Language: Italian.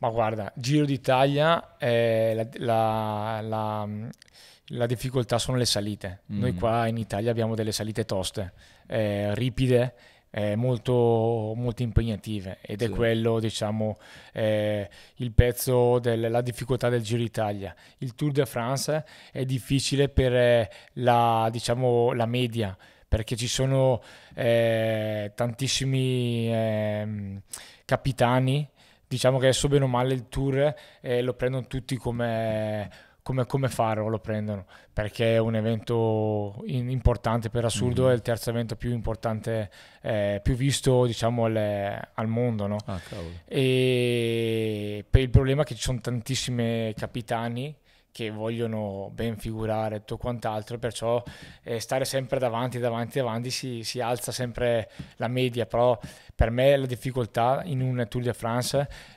Ma guarda, Giro d'Italia, eh, la, la, la, la, difficoltà sono le salite. Mm. Noi qua in Italia abbiamo delle salite toste, eh, ripide, eh, molto, molto, impegnative ed sì. è quello, diciamo, eh, il pezzo della difficoltà del Giro d'Italia. Il Tour de France è difficile per eh, la, diciamo, la media perché ci sono eh, tantissimi ehm, capitani diciamo che adesso bene o male il tour eh, lo prendono tutti come, come, come farlo, lo prendono, perché è un evento in, importante per assurdo, mm è il terzo evento più importante, eh, più visto diciamo al, al mondo. No? Ah, e per il problema è che ci sono tantissimi capitani che vogliono ben figurare e tutto quant'altro, perciò eh, stare sempre davanti, davanti, davanti si, si, alza sempre la media, però per me la difficoltà in un Tour de France